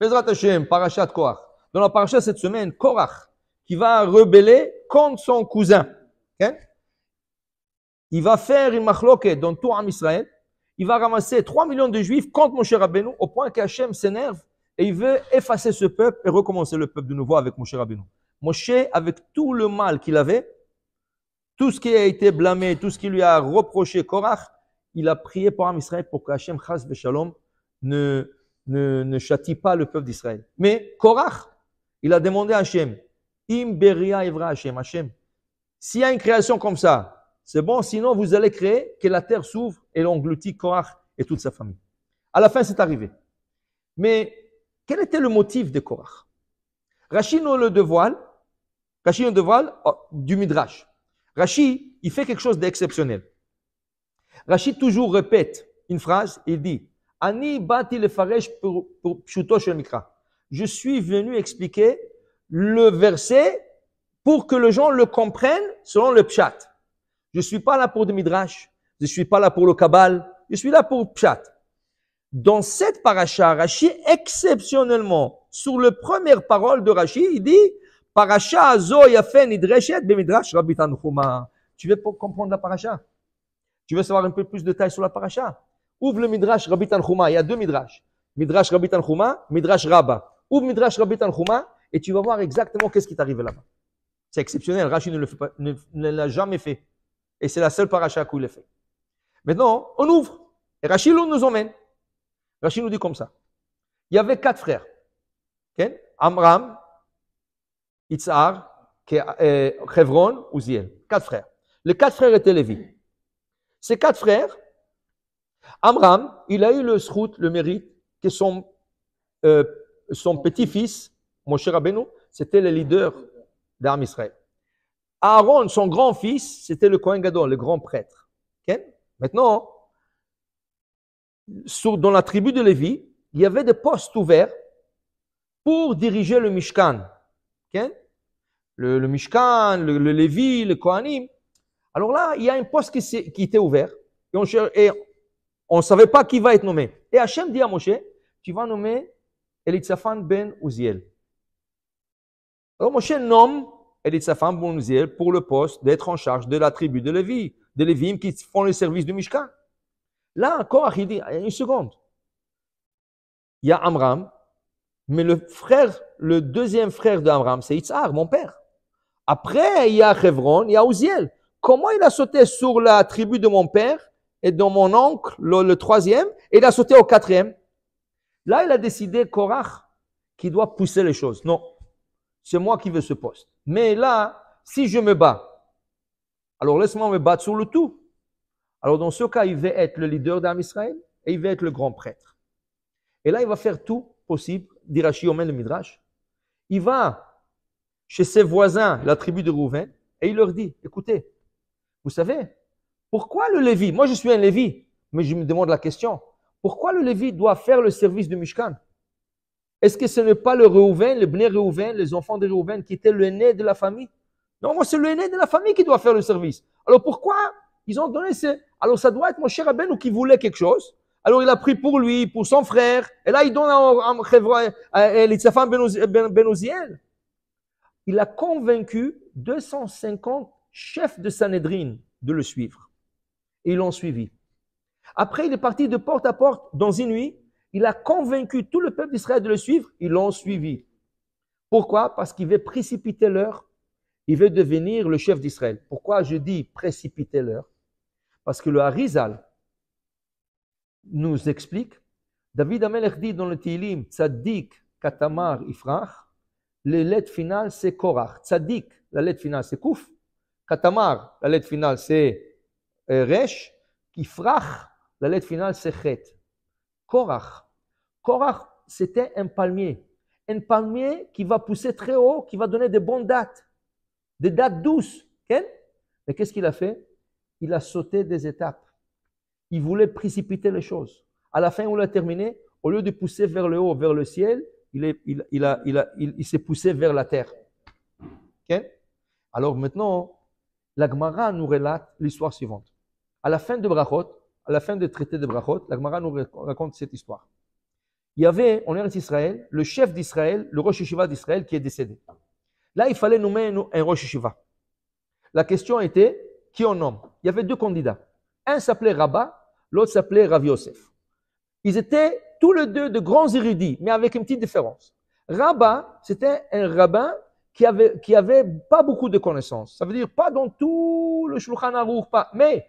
Hashem, Korach. Dans la parashat cette semaine, Korach, qui va rebeller contre son cousin. Il va faire une machloket dans tout Am Israël. Il va ramasser 3 millions de juifs contre Moshe Rabbeinu au point qu'Hachem s'énerve et il veut effacer ce peuple et recommencer le peuple de nouveau avec Moshe Rabbeinu. Moshe, avec tout le mal qu'il avait, tout ce qui a été blâmé, tout ce qui lui a reproché Korach, il a prié pour Am Israël pour qu'Hachem, chas Shalom, ne, ne, ne châtie pas le peuple d'Israël. Mais Korach, il a demandé à Hachem, Im Beria ivra Hachem, Hachem, s'il y a une création comme ça, c'est bon, sinon vous allez créer que la terre s'ouvre et l'engloutit Korach et toute sa famille. À la fin, c'est arrivé. Mais quel était le motif de Korach Rachid nous le dévoile, Rachid nous dévoile oh, du Midrash. Rachid, il fait quelque chose d'exceptionnel. Rachid toujours répète une phrase, il dit Ani le Je suis venu expliquer le verset pour que les gens le comprennent selon le pshat. Je suis pas là pour le midrash. Je suis pas là pour le kabbal. Je suis là pour pshat. Dans cette paracha, Rashi exceptionnellement sur le première parole de Rashi, il dit paracha azo yafen idreshet bemidrash Tu veux comprendre la paracha? Tu veux savoir un peu plus de détails sur la paracha? Ouvre le Midrash Rabbi Tanchuma. Il y a deux Midrash. Midrash Rabbi Tanchuma, Midrash Rabba. Ouvre Midrash Rabbi Tanchuma et tu vas voir exactement qu'est-ce qui t'arrive là-bas. C'est exceptionnel. Rashi ne, l'a jamais fait. Et c'est la seule paracha qu'il il l'a fait. Maintenant, on ouvre. Et Rashi nous emmène. Rashi nous dit comme ça. Il y avait quatre frères. Amram, Itzar, euh, Chevron, Uziel. Quatre frères. Les quatre frères étaient Lévi. Ces quatre frères, Amram, il a eu le srout, le mérite, que son, euh, son petit-fils, cher Rabbeinu, c'était le leader d'Arm Israël. Aaron, son grand-fils, c'était le Kohen Gadon, le grand prêtre. Maintenant, dans la tribu de Lévi, il y avait des postes ouverts pour diriger le Mishkan. Le, Mishkan, le, Lévi, le Kohanim. Alors là, il y a un poste qui, était ouvert. Et on, on ne savait pas qui va être nommé. Et Hachem dit à Moshe, tu vas nommer Elitsafan ben Uziel. Alors Moshe nomme Elitsafan ben Uziel pour le poste d'être en charge de la tribu de Lévi, de Lévim qui font le service du Mishkan. Là encore, il dit, une seconde. Il y a Amram, mais le frère, le deuxième frère d'Amram, c'est Itzar, mon père. Après, il y a Hevron, il y a Uziel. Comment il a sauté sur la tribu de mon père et dans mon oncle, le, troisième, et il a sauté au quatrième. Là, il a décidé, Korach, qui doit pousser les choses. Non, c'est moi qui veux ce poste. Mais là, si je me bats, alors laisse-moi me battre sur le tout. Alors dans ce cas, il va être le leader d'Am Israël et il va être le grand prêtre. Et là, il va faire tout possible, dit Rashi le Midrash. Il va chez ses voisins, la tribu de Rouven, et il leur dit, écoutez, vous savez, pourquoi le Lévi Moi, je suis un Lévi, mais je me demande la question. Pourquoi le Lévi doit faire le service de Mishkan Est-ce que ce n'est pas le Réhouven, le Bné Réhouven, les enfants de Réhouven qui étaient le nez de la famille Non, c'est le de la famille qui doit faire le service. Alors pourquoi ils ont donné ce... Alors ça doit être mon cher ou qui voulait quelque chose. Alors il a pris pour lui, pour son frère. Et là, il donne à Elitzaphan Benouziel. Il a convaincu 250 chefs de Sanhedrin de le suivre ils l'ont suivi. Après, il est parti de porte à porte dans une nuit. Il a convaincu tout le peuple d'Israël de le suivre. Ils l'ont suivi. Pourquoi Parce qu'il veut précipiter l'heure. Il veut devenir le chef d'Israël. Pourquoi je dis précipiter l'heure Parce que le Harizal nous explique, David Amelech dit dans le Tilim, Tzadik, Katamar, Ifrach, les lettres finales c'est Korach. Tzadik, la lettre finale c'est Kouf. Katamar, la lettre finale c'est euh, Resh, Kifrach, la lettre finale c'est Chet. Korach. Korach, c'était un palmier. Un palmier qui va pousser très haut, qui va donner de bonnes dates, des dates douces. Mais qu'est-ce qu'il a fait Il a sauté des étapes. Il voulait précipiter les choses. À la fin, on l'a terminé. Au lieu de pousser vers le haut, vers le ciel, il, s'est poussé vers la terre. Alors maintenant, la Gemara nous relate l'histoire suivante à la fin de Brachot, à la fin du traité de Brachot, la Gemara nous raconte cette histoire. Il y avait en Israël le chef d'Israël, le Rosh yeshiva d'Israël qui est décédé. Là, il fallait nommer un Rosh yeshiva. La question était qui on nomme Il y avait deux candidats. Un s'appelait Rabat, l'autre s'appelait Rav Yosef. Ils étaient tous les deux de grands érudits, mais avec une petite différence. Rabat, c'était un rabbin qui avait, qui avait pas beaucoup de connaissances. Ça veut dire pas dans tout le Shulchan Aruch, pas, mais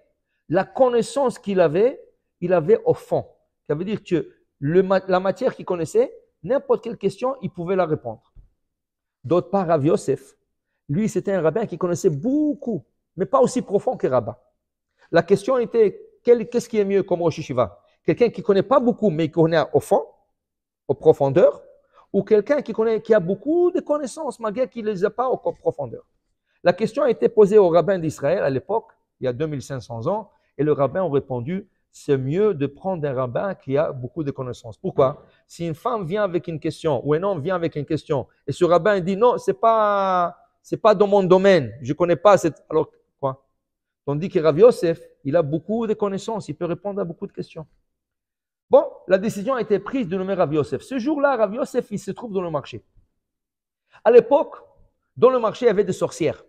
la connaissance qu'il avait, il avait au fond. Ça veut dire que la matière qu'il connaissait, n'importe quelle question, il pouvait la répondre. D'autre part, Rav Yosef, lui, c'était un rabbin qui connaissait beaucoup, mais pas aussi profond que Rabat. La question était, qu'est-ce qui est mieux comme Rosh Quelqu'un qui ne connaît pas beaucoup, mais qui connaît au fond, aux profondeurs, ou quelqu'un qui connaît, qui a beaucoup de connaissances, malgré qu'il ne les a pas aux profondeurs. La question a été posée au rabbin d'Israël à l'époque, il y a 2500 ans, et le rabbin a répondu, c'est mieux de prendre un rabbin qui a beaucoup de connaissances. Pourquoi Si une femme vient avec une question ou un homme vient avec une question et ce rabbin dit non, c'est pas c'est pas dans mon domaine, je connais pas cette alors quoi Tandis que Rav Yosef, il a beaucoup de connaissances, il peut répondre à beaucoup de questions. Bon, la décision a été prise de nommer Rav Yosef. Ce jour-là, Rav Yosef, il se trouve dans le marché. À l'époque, dans le marché, il y avait des sorcières.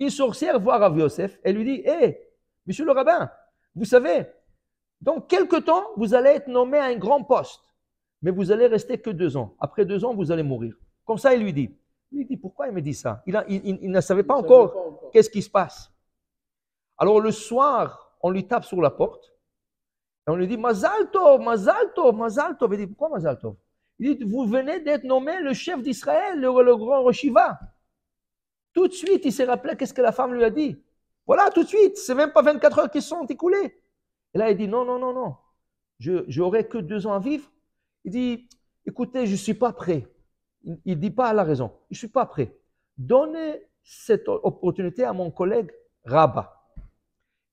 Une sorcière voit Rav Yosef et lui dit Hé, monsieur le rabbin, vous savez, dans quelque temps, vous allez être nommé à un grand poste, mais vous allez rester que deux ans. Après deux ans, vous allez mourir. Comme ça, il lui dit. Il lui dit, pourquoi il me dit ça il, ne savait pas encore, qu'est-ce qui se passe. Alors le soir, on lui tape sur la porte et on lui dit, Mazalto, Mazalto, Mazalto. Il dit, pourquoi Mazalto. Il dit, vous venez d'être nommé le chef d'Israël, le, grand Roshiva. Tout de suite, il s'est rappelé qu'est-ce que la femme lui a dit. Voilà, tout de suite, c'est même pas 24 heures qui sont écoulées. Et là, il dit, non, non, non, non, je n'aurai que deux ans à vivre. Il dit, écoutez, je ne suis pas prêt. Il ne dit pas à la raison, je ne suis pas prêt. Donnez cette opportunité à mon collègue Rabat.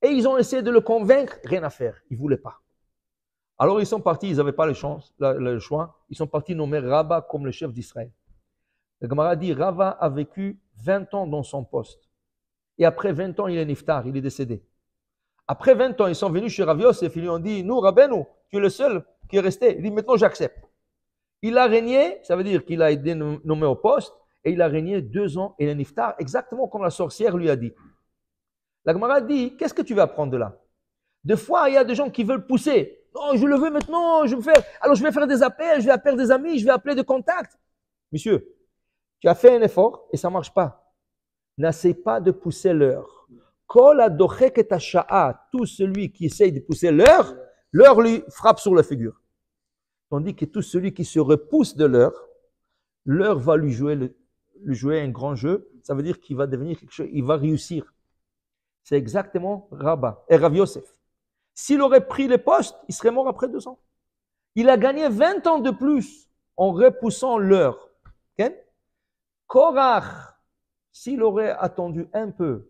Et ils ont essayé de le convaincre, rien à faire, ils ne voulaient pas. Alors ils sont partis, ils n'avaient pas le, choix, ils sont partis nommer Rabat comme le chef d'Israël. Le Gemara dit, Rabat a vécu 20 ans dans son poste et après 20 ans, il est niftar, il est décédé. Après 20 ans, ils sont venus chez Ravios et ils lui ont dit, nous, Rabbeinu, tu es le seul qui est resté. Il dit, maintenant j'accepte. Il a régné, ça veut dire qu'il a été nommé au poste, et il a régné deux ans, et il est niftar, exactement comme la sorcière lui a dit. La Gemara dit, qu'est-ce que tu veux apprendre de là Des fois, il y a des gens qui veulent pousser. Non, je le veux maintenant, je vais faire, alors je vais faire des appels, je vais appeler des amis, je vais appeler des contacts. Monsieur, tu as fait un effort et ça marche pas n'essaie pas de pousser l'heure. Kol tout celui qui essaye de pousser l'heure, l'heure lui frappe sur la figure. Tandis que tout celui qui se repousse de l'heure, l'heure va lui jouer, le, un grand jeu. Ça veut dire qu'il va devenir quelque chose, il va réussir. C'est exactement Rabba et Rav Yosef. S'il aurait pris le poste, il serait mort après deux ans. Il a gagné 20 ans de plus en repoussant l'heure. S'il aurait attendu un peu,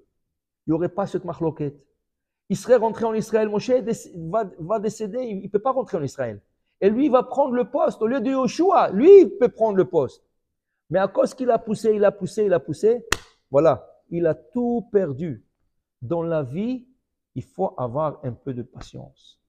il n'y aurait pas cette marloquette. Il serait rentré en Israël, Moshe va, décéder, il ne peut pas rentrer en Israël. Et lui, il va prendre le poste. Au lieu de Yoshua, lui, il peut prendre le poste. Mais à cause qu'il a poussé, il a poussé, il a poussé, voilà, il a tout perdu. Dans la vie, il faut avoir un peu de patience.